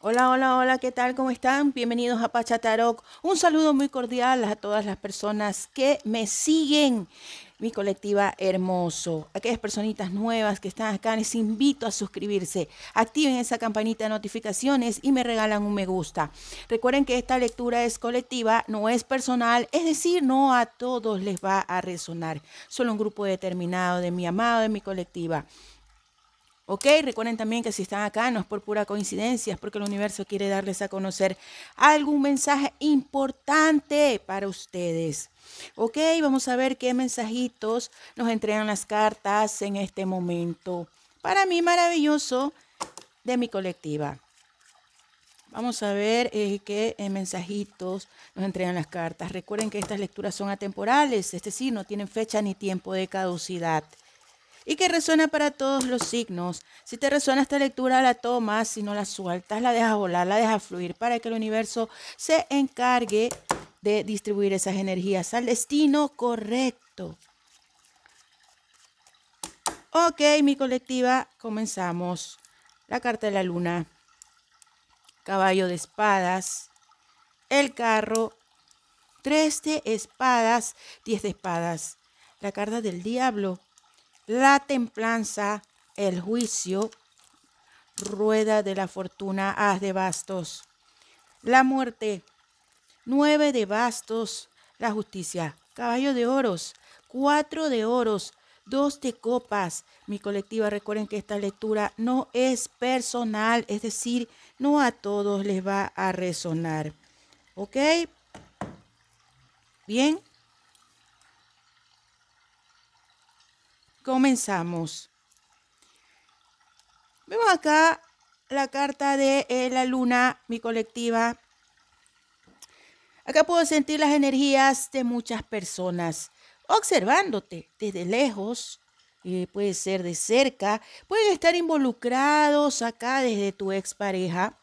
Hola, hola, hola, ¿qué tal? ¿Cómo están? Bienvenidos a Pachataroc. Un saludo muy cordial a todas las personas que me siguen. Mi colectiva hermoso. Aquellas personitas nuevas que están acá, les invito a suscribirse. Activen esa campanita de notificaciones y me regalan un me gusta. Recuerden que esta lectura es colectiva, no es personal, es decir, no a todos les va a resonar. Solo un grupo determinado de mi amado, de mi colectiva. ¿Ok? Recuerden también que si están acá no es por pura coincidencia, es porque el universo quiere darles a conocer algún mensaje importante para ustedes. ¿Ok? Vamos a ver qué mensajitos nos entregan las cartas en este momento. Para mí maravilloso de mi colectiva. Vamos a ver eh, qué eh, mensajitos nos entregan las cartas. Recuerden que estas lecturas son atemporales, es decir, no tienen fecha ni tiempo de caducidad y que resuena para todos los signos. Si te resuena esta lectura, la tomas, si no la sueltas, la dejas volar, la dejas fluir para que el universo se encargue de distribuir esas energías al destino correcto. Ok, mi colectiva, comenzamos. La carta de la luna, caballo de espadas, el carro, tres de espadas, diez de espadas, la carta del diablo, la templanza, el juicio, rueda de la fortuna, haz de bastos. La muerte, nueve de bastos, la justicia, caballo de oros, cuatro de oros, dos de copas. Mi colectiva, recuerden que esta lectura no es personal, es decir, no a todos les va a resonar. ¿Ok? Bien. Comenzamos. Vemos acá la carta de eh, la luna, mi colectiva. Acá puedo sentir las energías de muchas personas observándote desde lejos, puede ser de cerca, pueden estar involucrados acá desde tu expareja,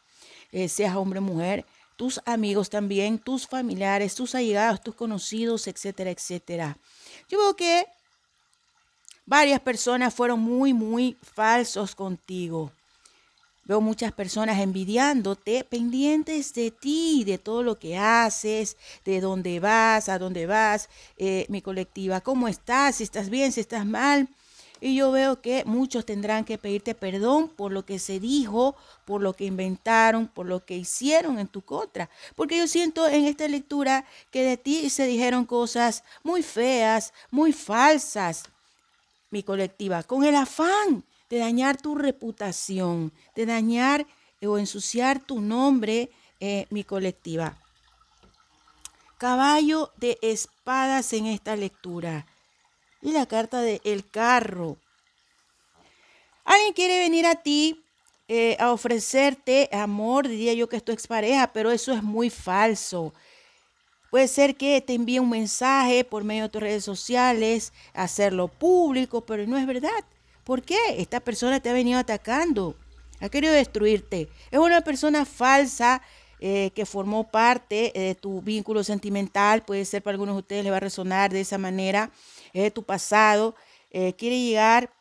eh, seas hombre o mujer, tus amigos también, tus familiares, tus allegados, tus conocidos, etcétera, etcétera. Yo veo que Varias personas fueron muy, muy falsos contigo. Veo muchas personas envidiándote, pendientes de ti, de todo lo que haces, de dónde vas, a dónde vas, eh, mi colectiva, cómo estás, si estás bien, si estás mal. Y yo veo que muchos tendrán que pedirte perdón por lo que se dijo, por lo que inventaron, por lo que hicieron en tu contra. Porque yo siento en esta lectura que de ti se dijeron cosas muy feas, muy falsas, mi colectiva, con el afán de dañar tu reputación, de dañar eh, o ensuciar tu nombre, eh, mi colectiva. Caballo de espadas en esta lectura. Y la carta del el carro. Alguien quiere venir a ti eh, a ofrecerte amor, diría yo que es tu expareja, pero eso es muy falso. Puede ser que te envíe un mensaje por medio de tus redes sociales, hacerlo público, pero no es verdad. ¿Por qué? Esta persona te ha venido atacando, ha querido destruirte. Es una persona falsa eh, que formó parte eh, de tu vínculo sentimental. Puede ser para algunos de ustedes le va a resonar de esa manera. Es eh, de tu pasado. quiere llegar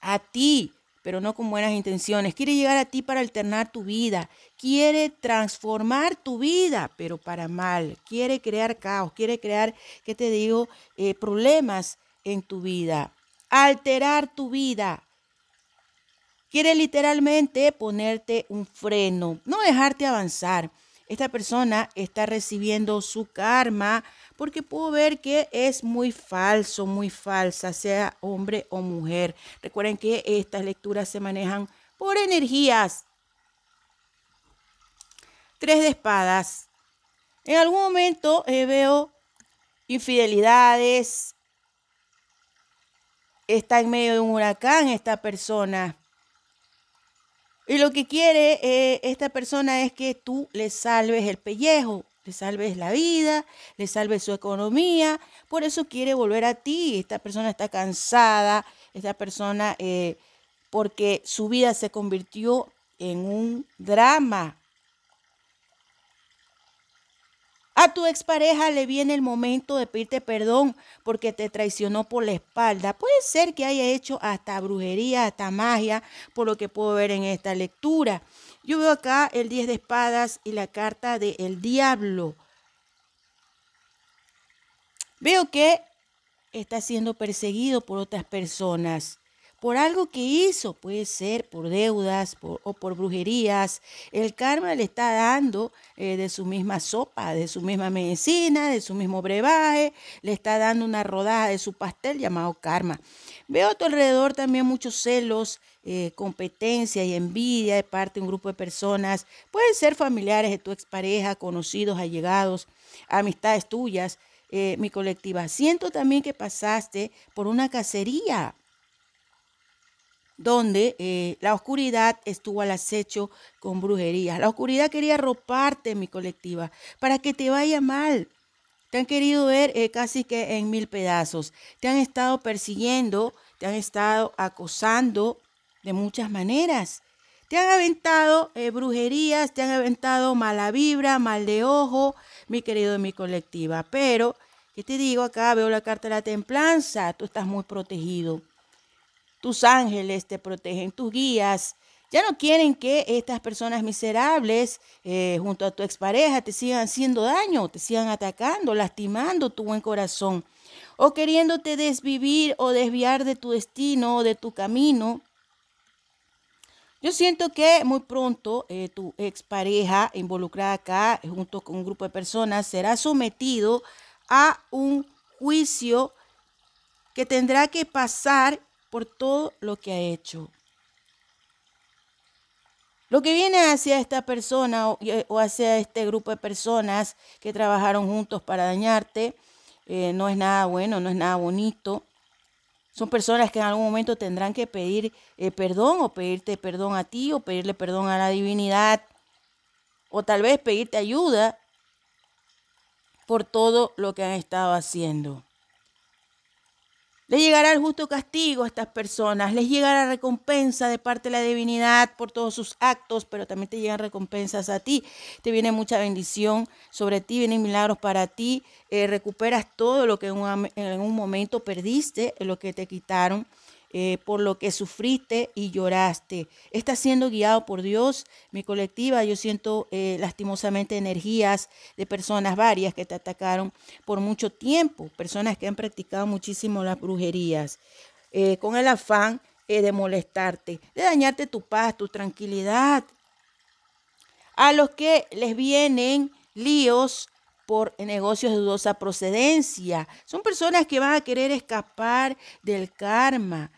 a ti pero no con buenas intenciones. Quiere llegar a ti para alternar tu vida, quiere transformar tu vida, pero para mal. Quiere crear caos, quiere crear, ¿qué te digo?, eh, problemas en tu vida, alterar tu vida. Quiere literalmente ponerte un freno, no dejarte avanzar. Esta persona está recibiendo su karma porque puedo ver que es muy falso, muy falsa, sea hombre o mujer. Recuerden que estas lecturas se manejan por energías. Tres de espadas. En algún momento eh, veo infidelidades. Está en medio de un huracán esta persona. Y lo que quiere eh, esta persona es que tú le salves el pellejo, le salves la vida, le salves su economía. Por eso quiere volver a ti. Esta persona está cansada, esta persona, eh, porque su vida se convirtió en un drama. A tu expareja le viene el momento de pedirte perdón porque te traicionó por la espalda. Puede ser que haya hecho hasta brujería, hasta magia, por lo que puedo ver en esta lectura. Yo veo acá el 10 de espadas y la carta del diablo. Veo que está siendo perseguido por otras personas por algo que hizo, puede ser por deudas o por brujerías. El karma le está dando eh, de su misma sopa, de su misma medicina, de su mismo brebaje, le está dando una rodaja de su pastel llamado karma. Veo a tu alrededor también muchos celos, eh, competencia y envidia de parte de un grupo de personas. Pueden ser familiares de tu expareja, conocidos, allegados, amistades tuyas, eh, mi colectiva. Siento también que pasaste por una cacería donde eh, la oscuridad estuvo al acecho con brujerías. La oscuridad quería roparte, mi colectiva, para que te vaya mal. Te han querido ver eh, casi que en mil pedazos. Te han estado persiguiendo, te han estado acosando de muchas maneras. Te han aventado eh, brujerías, te han aventado mala vibra, mal de ojo, mi querido de mi colectiva. Pero, ¿qué te digo? Acá veo la carta de la templanza. Tú estás muy protegido tus ángeles te protegen, tus guías. Ya no quieren que estas personas miserables eh, junto a tu expareja te sigan haciendo daño, te sigan atacando, lastimando tu buen corazón o queriéndote desvivir o desviar de tu destino o de tu camino. Yo siento que muy pronto eh, tu expareja involucrada acá junto con un grupo de personas será sometido a un juicio que tendrá que pasar por todo lo que ha hecho. Lo que viene hacia esta persona o eh, hacia este grupo de personas que trabajaron juntos para dañarte eh, no es nada bueno, no es nada bonito. Son personas que en algún momento tendrán que pedir eh, perdón o pedirte perdón a ti o pedirle perdón a la divinidad o tal vez pedirte ayuda por todo lo que han estado haciendo. Le llegará el justo castigo a estas personas, les llegará recompensa de parte de la divinidad por todos sus actos, pero también te llegan recompensas a ti. Te viene mucha bendición sobre ti, vienen milagros para ti, eh, recuperas todo lo que en un, en un momento perdiste, lo que te quitaron. Eh, por lo que sufriste y lloraste. estás siendo guiado por Dios, mi colectiva. Yo siento eh, lastimosamente energías de personas varias que te atacaron por mucho tiempo, personas que han practicado muchísimo las brujerías, eh, con el afán de molestarte, de dañarte tu paz, tu tranquilidad. A los que les vienen líos, por negocios de dudosa procedencia. Son personas que van a querer escapar del karma.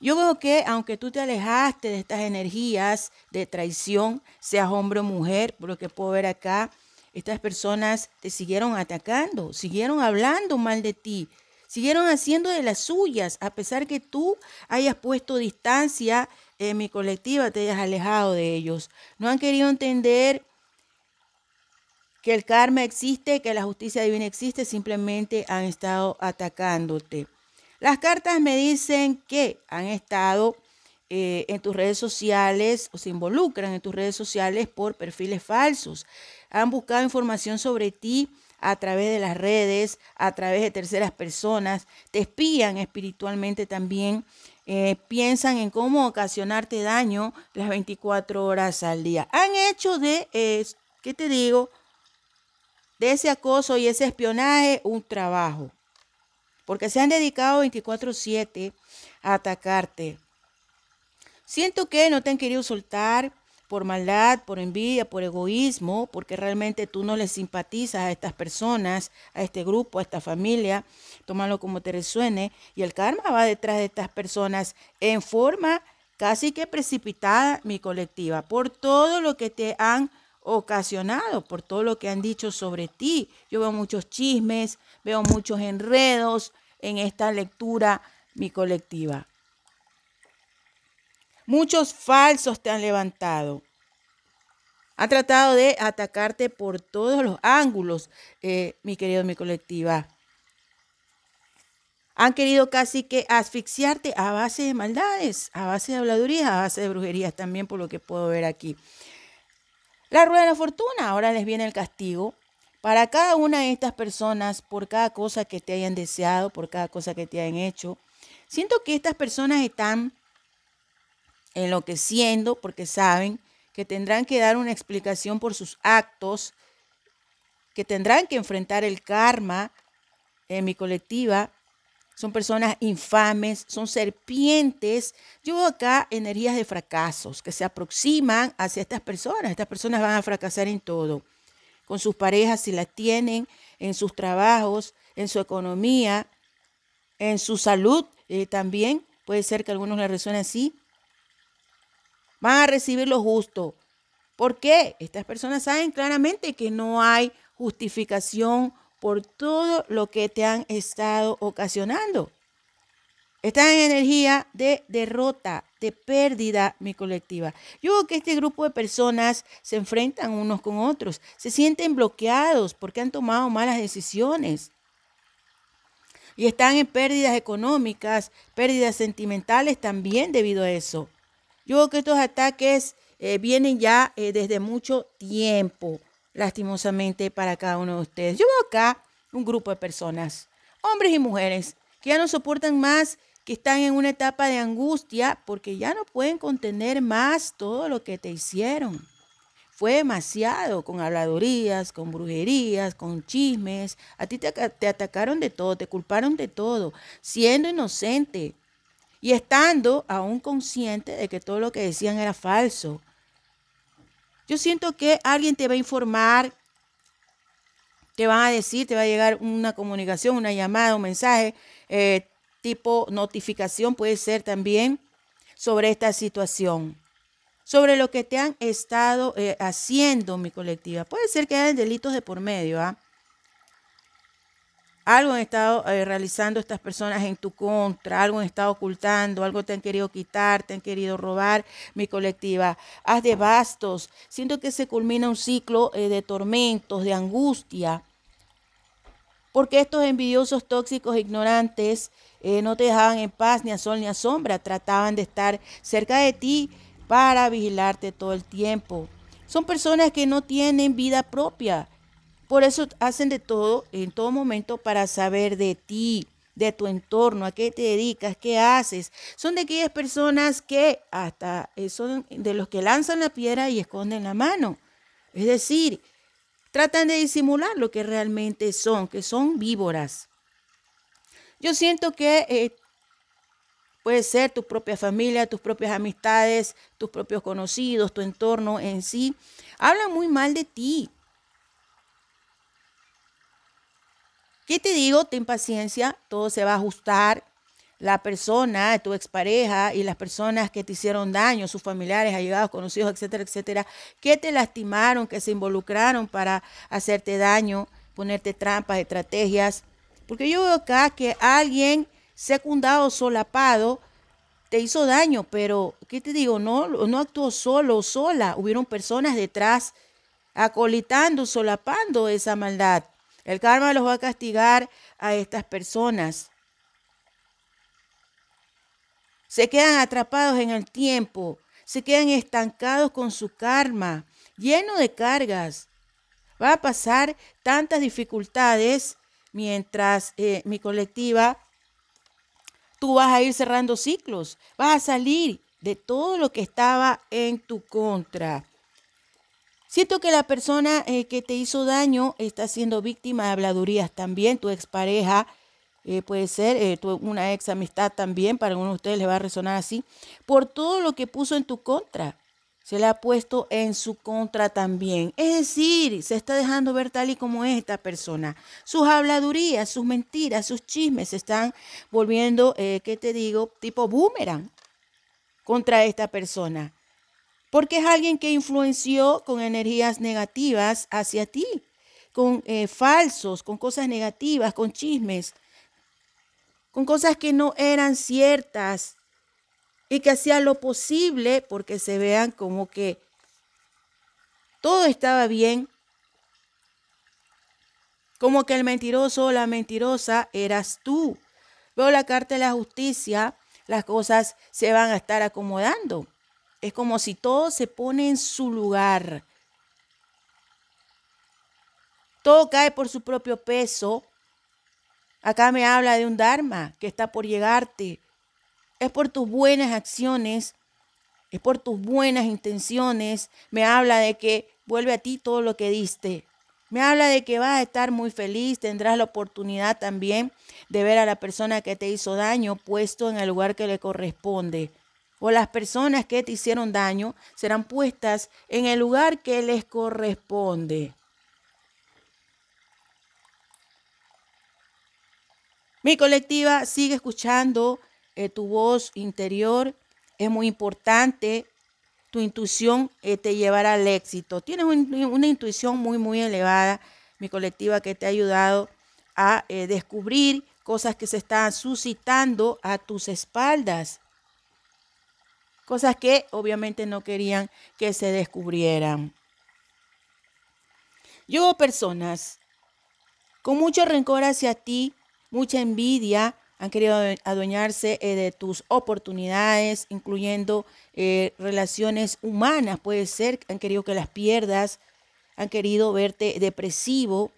Yo veo que aunque tú te alejaste de estas energías de traición, seas hombre o mujer, por lo que puedo ver acá, estas personas te siguieron atacando, siguieron hablando mal de ti, siguieron haciendo de las suyas, a pesar que tú hayas puesto distancia en eh, mi colectiva, te hayas alejado de ellos. No han querido entender que el karma existe, que la justicia divina existe, simplemente han estado atacándote. Las cartas me dicen que han estado eh, en tus redes sociales o se involucran en tus redes sociales por perfiles falsos. Han buscado información sobre ti a través de las redes, a través de terceras personas, te espían espiritualmente también, eh, piensan en cómo ocasionarte daño las 24 horas al día. Han hecho de, eh, ¿qué te digo? de ese acoso y ese espionaje un trabajo. Porque se han dedicado 24/7 a atacarte. Siento que no te han querido soltar por maldad, por envidia, por egoísmo, porque realmente tú no les simpatizas a estas personas, a este grupo, a esta familia, tómalo como te resuene, y el karma va detrás de estas personas en forma casi que precipitada, mi colectiva, por todo lo que te han ocasionado por todo lo que han dicho sobre ti. Yo veo muchos chismes, veo muchos enredos en esta lectura mi colectiva. Muchos falsos te han levantado. Han tratado de atacarte por todos los ángulos, eh, mi querido mi colectiva. Han querido casi que asfixiarte a base de maldades, a base de habladurías, a base de brujerías también, por lo que puedo ver aquí. La rueda de la fortuna, ahora les viene el castigo. Para cada una de estas personas, por cada cosa que te hayan deseado, por cada cosa que te hayan hecho, siento que estas personas están enloqueciendo porque saben que tendrán que dar una explicación por sus actos, que tendrán que enfrentar el karma en mi colectiva son personas infames, son serpientes. Yo veo acá energías de fracasos que se aproximan hacia estas personas. Estas personas van a fracasar en todo, con sus parejas si las tienen, en sus trabajos, en su economía, en su salud eh, también. Puede ser que a algunos les resuene así. Van a recibir lo justo. ¿Por qué? Estas personas saben claramente que no hay justificación por todo lo que te han estado ocasionando. Están en energía de derrota, de pérdida mi colectiva. Yo veo que este grupo de personas se enfrentan unos con otros, se sienten bloqueados porque han tomado malas decisiones y están en pérdidas económicas, pérdidas sentimentales también debido a eso. Yo veo que estos ataques eh, vienen ya eh, desde mucho tiempo lastimosamente para cada uno de ustedes. Yo veo acá un grupo de personas, hombres y mujeres, que ya no soportan más, que están en una etapa de angustia porque ya no pueden contener más todo lo que te hicieron. Fue demasiado con habladurías, con brujerías, con chismes. A ti te, te atacaron de todo, te culparon de todo, siendo inocente y estando aún consciente de que todo lo que decían era falso yo siento que alguien te va a informar, te van a decir, te va a llegar una comunicación, una llamada, un mensaje, eh, tipo notificación puede ser también sobre esta situación, sobre lo que te han estado eh, haciendo mi colectiva. Puede ser que hayan delitos de por medio, ¿ah? algo han estado eh, realizando estas personas en tu contra, algo han estado ocultando, algo te han querido quitar, te han querido robar, mi colectiva. Haz de bastos. Siento que se culmina un ciclo eh, de tormentos, de angustia. Porque estos envidiosos, tóxicos, ignorantes, eh, no te dejaban en paz ni a sol ni a sombra. Trataban de estar cerca de ti para vigilarte todo el tiempo. Son personas que no tienen vida propia por eso hacen de todo, en todo momento, para saber de ti, de tu entorno, a qué te dedicas, qué haces. Son de aquellas personas que hasta eh, son de los que lanzan la piedra y esconden la mano. Es decir, tratan de disimular lo que realmente son, que son víboras. Yo siento que eh, puede ser tu propia familia, tus propias amistades, tus propios conocidos, tu entorno en sí. Hablan muy mal de ti, ¿Qué te digo? Ten paciencia, todo se va a ajustar. La persona, tu expareja y las personas que te hicieron daño, sus familiares, allegados, conocidos, etcétera, etcétera, que te lastimaron, que se involucraron para hacerte daño, ponerte trampas, estrategias. Porque yo veo acá que alguien secundado, solapado, te hizo daño, pero ¿qué te digo? No, no actuó solo o sola, hubieron personas detrás acolitando, solapando esa maldad. El karma los va a castigar a estas personas. Se quedan atrapados en el tiempo, se quedan estancados con su karma, lleno de cargas. Va a pasar tantas dificultades mientras eh, mi colectiva, tú vas a ir cerrando ciclos, vas a salir de todo lo que estaba en tu contra. Siento que la persona eh, que te hizo daño está siendo víctima de habladurías también, tu expareja. Eh, puede ser eh, una ex amistad también, para algunos de ustedes les va a resonar así, por todo lo que puso en tu contra. Se le ha puesto en su contra también. Es decir, se está dejando ver tal y como es esta persona. Sus habladurías, sus mentiras, sus chismes se están volviendo, ¿qué te digo? Tipo boomerang contra esta persona porque es alguien que influenció con energías negativas hacia ti, con eh, falsos, con cosas negativas, con chismes, con cosas que no eran ciertas y que hacía lo posible porque se vean como que todo estaba bien, como que el mentiroso o la mentirosa eras tú. Veo la carta de la justicia, las cosas se van a estar acomodando. Es como si todo se pone en su lugar. Todo cae por su propio peso. Acá me habla de un Dharma que está por llegarte. Es por tus buenas acciones, es por tus buenas intenciones. Me habla de que vuelve a ti todo lo que diste. Me habla de que vas a estar muy feliz, tendrás la oportunidad también de ver a la persona que te hizo daño puesto en el lugar que le corresponde o las personas que te hicieron daño serán puestas en el lugar que les corresponde. Mi colectiva sigue escuchando eh, tu voz interior. Es muy importante. Tu intuición eh, te llevará al éxito. Tienes una intuición muy, muy elevada, mi colectiva, que te ha ayudado a eh, descubrir cosas que se están suscitando a tus espaldas cosas que obviamente no querían que se descubrieran. Yo personas con mucho rencor hacia ti, mucha envidia, han querido adueñarse eh, de tus oportunidades, incluyendo eh, relaciones humanas, puede ser, han querido que las pierdas, han querido verte depresivo,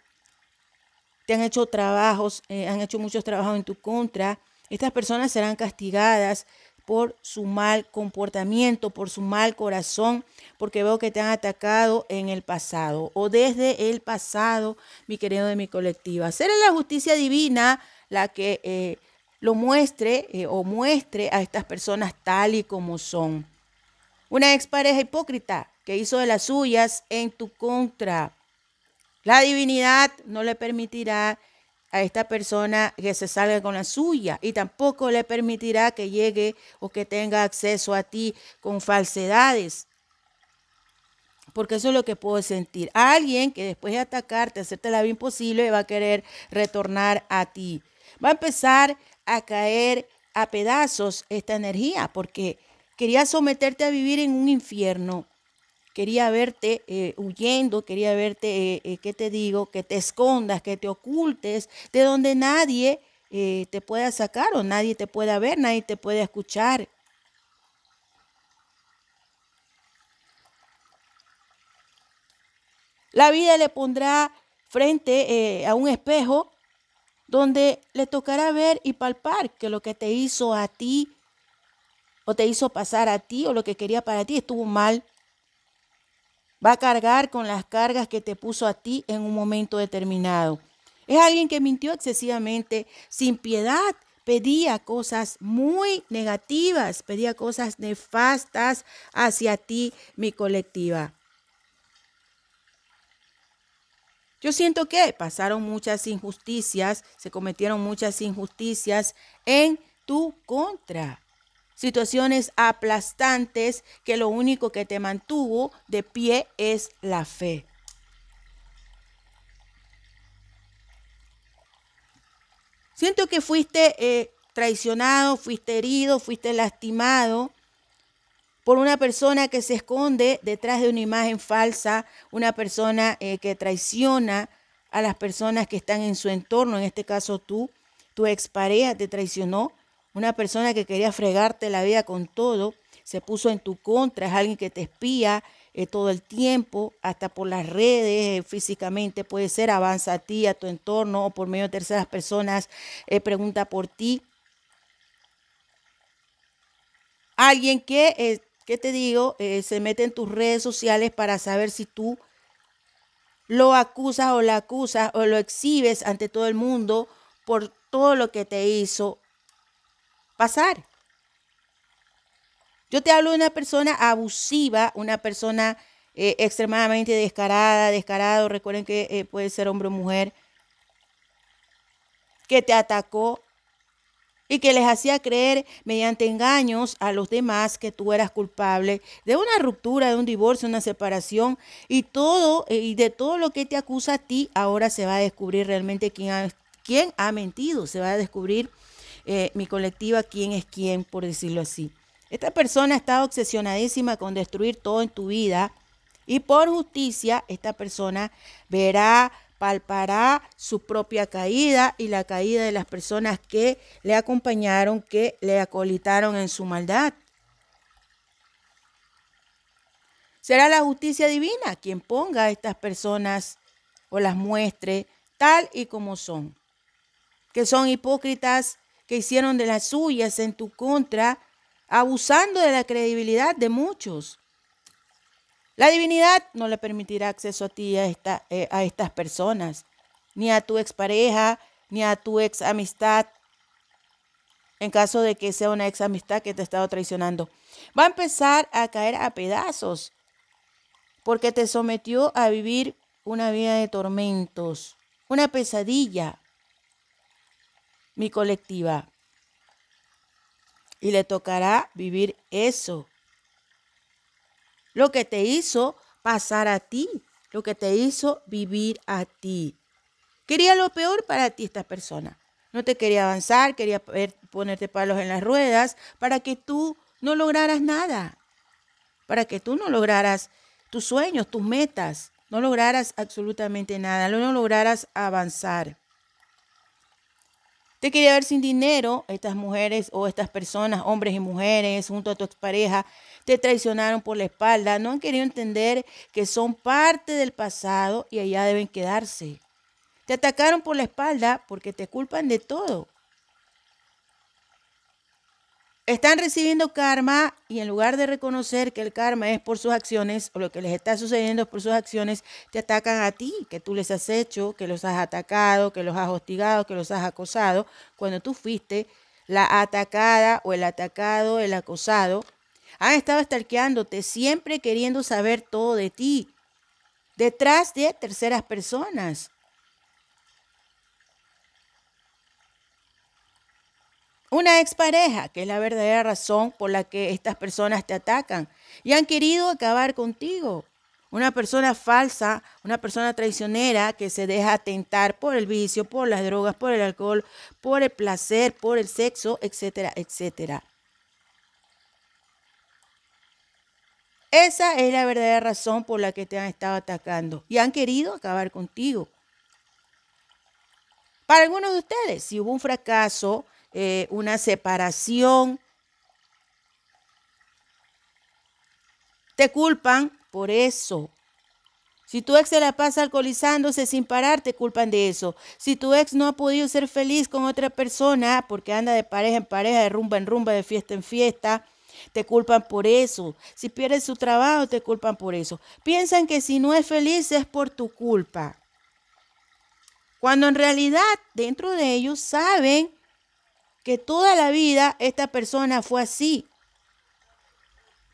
te han hecho trabajos, eh, han hecho muchos trabajos en tu contra. Estas personas serán castigadas por su mal comportamiento, por su mal corazón, porque veo que te han atacado en el pasado o desde el pasado, mi querido de mi colectiva. Será la justicia divina la que eh, lo muestre eh, o muestre a estas personas tal y como son. Una expareja hipócrita que hizo de las suyas en tu contra. La divinidad no le permitirá a esta persona que se salga con la suya y tampoco le permitirá que llegue o que tenga acceso a ti con falsedades. Porque eso es lo que puedo sentir. Alguien que después de atacarte, hacerte la vida imposible, va a querer retornar a ti. Va a empezar a caer a pedazos esta energía porque quería someterte a vivir en un infierno quería verte eh, huyendo, quería verte, eh, eh, ¿qué te digo? Que te escondas, que te ocultes, de donde nadie te pueda sacar o nadie te pueda ver, nadie te pueda escuchar. La vida le pondrá frente a un espejo donde le tocará ver y palpar que lo que te hizo a ti o te hizo pasar a ti o lo que quería para ti estuvo mal va a cargar con las cargas que te puso a ti en un momento determinado. Es alguien que mintió excesivamente, sin piedad, pedía cosas muy negativas, pedía cosas nefastas hacia ti, mi colectiva. Yo siento que pasaron muchas injusticias, se cometieron muchas injusticias en tu contra situaciones aplastantes que lo único que te mantuvo de pie es la fe. Siento que fuiste eh, traicionado, fuiste herido, fuiste lastimado por una persona que se esconde detrás de una imagen falsa, una persona eh, que traiciona a las personas que están en su entorno, en este caso tú, tu expareja te traicionó, una persona que quería fregarte la vida con todo, se puso en tu contra, es alguien que te espía eh, todo el tiempo, hasta por las redes, eh, físicamente puede ser, avanza a ti, a tu entorno o por medio de terceras personas, eh, pregunta por ti. Alguien que, ¿qué te digo? se mete en tus redes sociales para saber si tú lo acusas o la acusas o lo exhibes ante todo el mundo por todo lo que te hizo pasar. Yo te hablo de una persona abusiva, una persona eh, extremadamente descarada, descarado, recuerden que eh, puede ser hombre o mujer, que te atacó y que les hacía creer mediante engaños a los demás que tú eras culpable de una ruptura, de un divorcio, una separación y todo eh, y de todo lo que te acusa a ti, ahora se va a descubrir realmente quién quién ha mentido, se va a descubrir eh, mi colectiva quién es quién, por decirlo así. Esta persona está obsesionadísima con destruir todo en tu vida y por justicia esta persona verá, palpará su propia caída y la caída de las personas que le acompañaron, que le acolitaron en su maldad. Será la justicia divina quien ponga a estas personas o las muestre tal y como son, que son hipócritas, que hicieron de las suyas en tu contra, abusando de la credibilidad de muchos. La divinidad no le permitirá acceso a ti, a, eh, a estas personas, ni a tu expareja, ni a tu ex amistad, en caso de que sea una ex amistad que te ha estado traicionando. Va a empezar a caer a pedazos, porque te sometió a vivir una vida de tormentos, una pesadilla, mi colectiva. Y le tocará vivir eso. Lo que te hizo pasar a ti, lo que te hizo vivir a ti. Quería lo peor para ti esta persona. No te quería avanzar, quería ponerte palos en las ruedas para que tú no lograras nada, para que tú no lograras tus sueños, tus metas, no lograras absolutamente nada, no lograras avanzar te quería ver sin dinero, estas mujeres o estas personas, hombres y mujeres, junto a tu pareja, te traicionaron por la espalda, no han querido entender que son parte del pasado y allá deben quedarse. Te atacaron por la espalda porque te culpan de todo. Están recibiendo karma y en lugar de reconocer que el karma es por sus acciones o lo que les está sucediendo es por sus acciones, te atacan a ti, que tú les has hecho, que los has atacado, que los has hostigado, que los has acosado, cuando tú fuiste la atacada o el atacado, el acosado. Han estado estalqueándote, siempre queriendo saber todo de ti, detrás de terceras personas. Una expareja, que es la verdadera razón por la que estas personas te atacan y han querido acabar contigo. Una persona falsa, una persona traicionera que se deja atentar por el vicio, por las drogas, por el alcohol, por el placer, por el sexo, etcétera, etcétera. Esa es la verdadera razón por la que te han estado atacando y han querido acabar contigo. Para algunos de ustedes, si hubo un fracaso eh, una separación. Te culpan por eso. Si tu ex se la pasa alcoholizándose sin parar, te culpan de eso. Si tu ex no ha podido ser feliz con otra persona porque anda de pareja en pareja, de rumba en rumba, de fiesta en fiesta, te culpan por eso. Si pierdes su trabajo, te culpan por eso. Piensan que si no es feliz es por tu culpa. Cuando en realidad dentro de ellos saben que toda la vida esta persona fue así.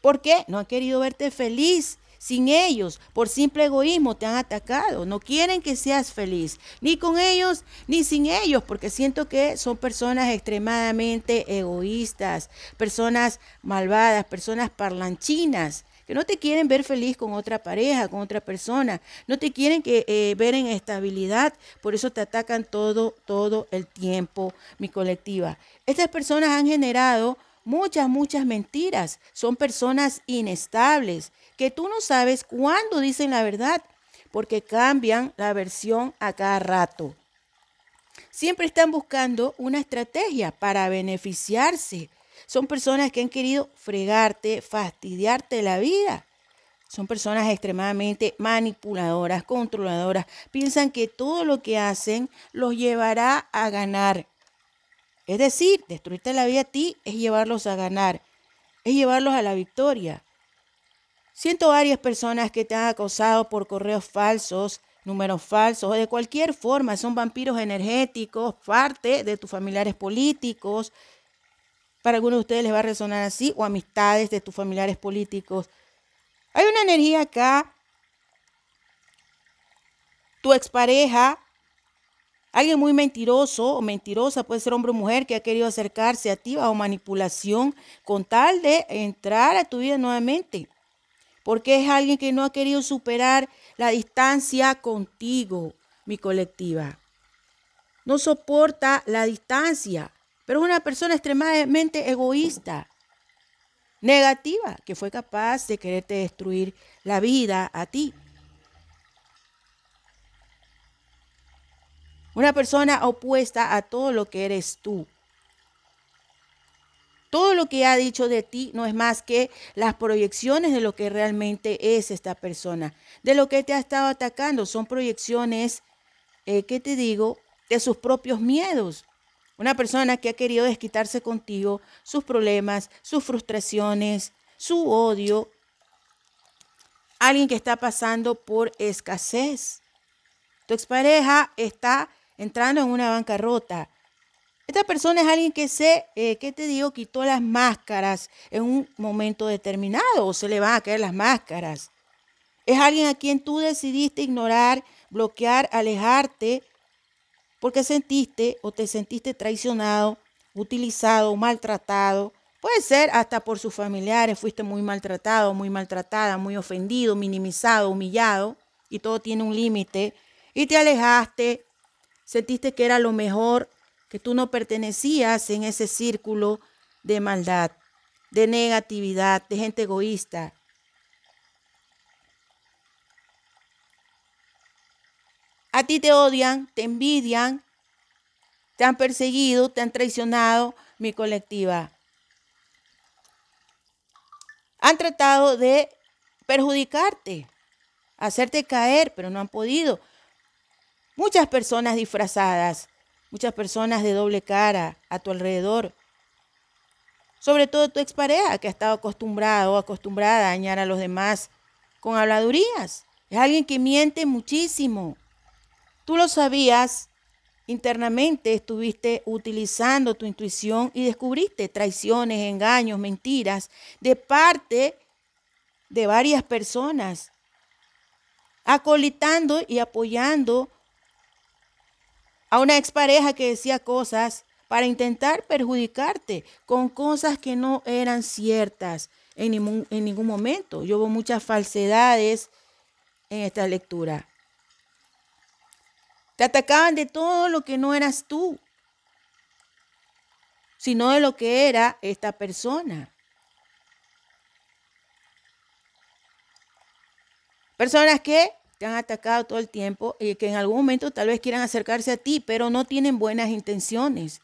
¿Por qué? No han querido verte feliz. Sin ellos, por simple egoísmo, te han atacado. No quieren que seas feliz, ni con ellos, ni sin ellos, porque siento que son personas extremadamente egoístas, personas malvadas, personas parlanchinas que no te quieren ver feliz con otra pareja, con otra persona, no te quieren que, eh, ver en estabilidad, por eso te atacan todo, todo el tiempo, mi colectiva. Estas personas han generado muchas, muchas mentiras, son personas inestables, que tú no sabes cuándo dicen la verdad, porque cambian la versión a cada rato. Siempre están buscando una estrategia para beneficiarse son personas que han querido fregarte, fastidiarte la vida. Son personas extremadamente manipuladoras, controladoras. Piensan que todo lo que hacen los llevará a ganar. Es decir, destruirte la vida a ti es llevarlos a ganar, es llevarlos a la victoria. Siento varias personas que te han acosado por correos falsos, números falsos o de cualquier forma. Son vampiros energéticos, parte de tus familiares políticos, para algunos de ustedes les va a resonar así, o amistades de tus familiares políticos. Hay una energía acá. Tu expareja, alguien muy mentiroso o mentirosa, puede ser hombre o mujer, que ha querido acercarse a ti bajo manipulación con tal de entrar a tu vida nuevamente. Porque es alguien que no ha querido superar la distancia contigo, mi colectiva. No soporta la distancia pero es una persona extremadamente egoísta, negativa, que fue capaz de quererte destruir la vida a ti. Una persona opuesta a todo lo que eres tú. Todo lo que ha dicho de ti no es más que las proyecciones de lo que realmente es esta persona, de lo que te ha estado atacando. Son proyecciones, eh, ¿qué te digo?, de sus propios miedos, una persona que ha querido desquitarse contigo sus problemas, sus frustraciones, su odio. Alguien que está pasando por escasez. Tu expareja está entrando en una bancarrota. Esta persona es alguien que se, eh, ¿qué te digo? Quitó las máscaras en un momento determinado o se le van a caer las máscaras. Es alguien a quien tú decidiste ignorar, bloquear, alejarte porque sentiste o te sentiste traicionado, utilizado, maltratado. Puede ser hasta por sus familiares, fuiste muy maltratado, muy maltratada, muy ofendido, minimizado, humillado, y todo tiene un límite, y te alejaste, sentiste que era lo mejor, que tú no pertenecías en ese círculo de maldad, de negatividad, de gente egoísta, A ti te odian, te envidian, te han perseguido, te han traicionado mi colectiva. Han tratado de perjudicarte, hacerte caer, pero no han podido. Muchas personas disfrazadas, muchas personas de doble cara a tu alrededor. Sobre todo tu expareja que ha estado acostumbrado o acostumbrada a dañar a los demás con habladurías. Es alguien que miente muchísimo. Tú lo sabías internamente, estuviste utilizando tu intuición y descubriste traiciones, engaños, mentiras de parte de varias personas, acolitando y apoyando a una expareja que decía cosas para intentar perjudicarte con cosas que no eran ciertas en ningún, momento. Yo hubo muchas falsedades en esta lectura. Te atacaban de todo lo que no eras tú, sino de lo que era esta persona. Personas que te han atacado todo el tiempo y que en algún momento tal vez quieran acercarse a ti, pero no tienen buenas intenciones.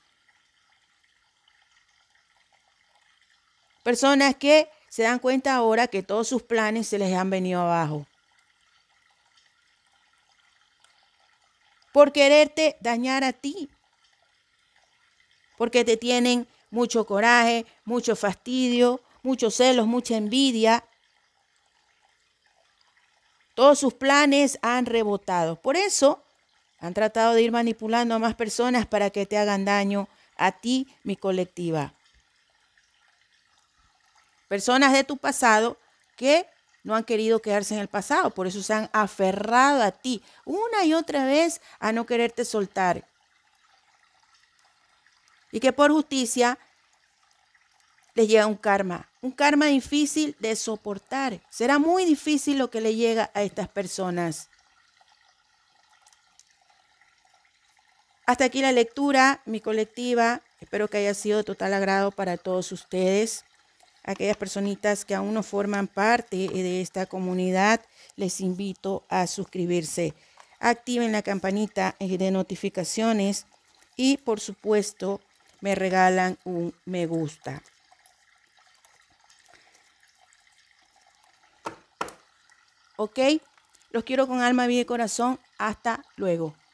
Personas que se dan cuenta ahora que todos sus planes se les han venido abajo. por quererte dañar a ti, porque te tienen mucho coraje, mucho fastidio, muchos celos, mucha envidia. Todos sus planes han rebotado. Por eso han tratado de ir manipulando a más personas para que te hagan daño a ti, mi colectiva. Personas de tu pasado que no han querido quedarse en el pasado, por eso se han aferrado a ti una y otra vez a no quererte soltar. Y que por justicia les llega un karma, un karma difícil de soportar. Será muy difícil lo que le llega a estas personas. Hasta aquí la lectura, mi colectiva. Espero que haya sido de total agrado para todos ustedes aquellas personitas que aún no forman parte eh, de esta comunidad, les invito a suscribirse. Activen la campanita eh, de notificaciones y por supuesto me regalan un me gusta. ¿Ok? Los quiero con alma, vida y corazón. Hasta luego.